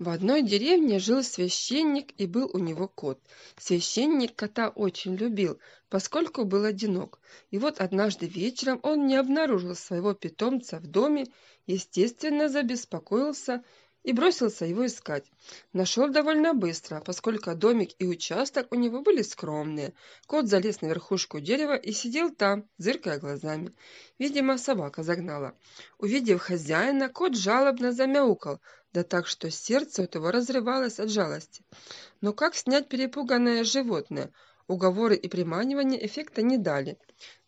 В одной деревне жил священник, и был у него кот. Священник кота очень любил, поскольку был одинок. И вот однажды вечером он не обнаружил своего питомца в доме, естественно, забеспокоился и бросился его искать. Нашел довольно быстро, поскольку домик и участок у него были скромные. Кот залез на верхушку дерева и сидел там, зыркая глазами. Видимо, собака загнала. Увидев хозяина, кот жалобно замяукал, да так, что сердце у него разрывалось от жалости. Но как снять перепуганное животное – Уговоры и приманивания эффекта не дали.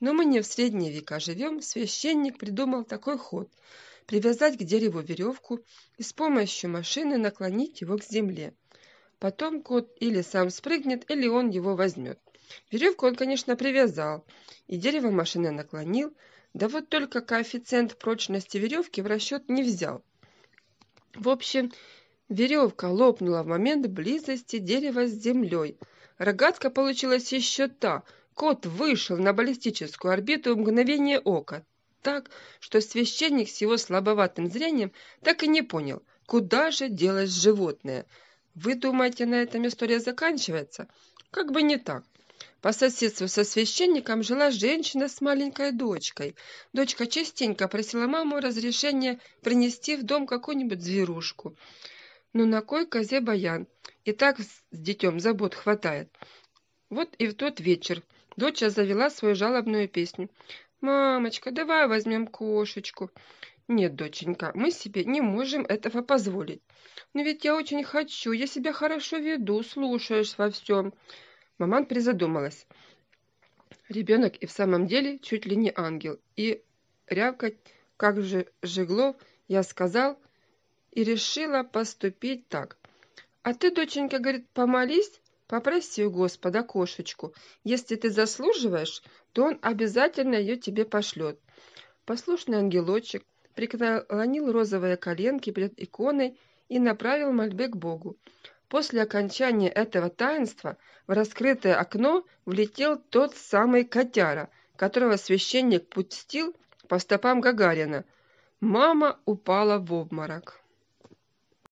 Но мы не в средние века живем, священник придумал такой ход – привязать к дереву веревку и с помощью машины наклонить его к земле. Потом кот или сам спрыгнет, или он его возьмет. Веревку он, конечно, привязал, и дерево машины наклонил, да вот только коэффициент прочности веревки в расчет не взял. В общем, веревка лопнула в момент близости дерева с землей – Рогатка получилась еще та. Кот вышел на баллистическую орбиту в мгновение ока. Так, что священник с его слабоватым зрением так и не понял, куда же делось животное. Вы думаете, на этом история заканчивается? Как бы не так. По соседству со священником жила женщина с маленькой дочкой. Дочка частенько просила маму разрешения принести в дом какую-нибудь зверушку но «Ну, на кой козе баян, и так с детем забот хватает. Вот и в тот вечер доча завела свою жалобную песню. «Мамочка, давай возьмем кошечку». «Нет, доченька, мы себе не можем этого позволить. Но ведь я очень хочу, я себя хорошо веду, слушаешь во всем». Маман призадумалась. Ребенок и в самом деле чуть ли не ангел. И рявкать, как же жегло, я сказал – и решила поступить так. «А ты, доченька, говорит, помолись, попроси у Господа кошечку. Если ты заслуживаешь, то он обязательно ее тебе пошлет». Послушный ангелочек преклонил розовые коленки перед иконой и направил мольбы к Богу. После окончания этого таинства в раскрытое окно влетел тот самый котяра, которого священник пустил по стопам Гагарина. Мама упала в обморок.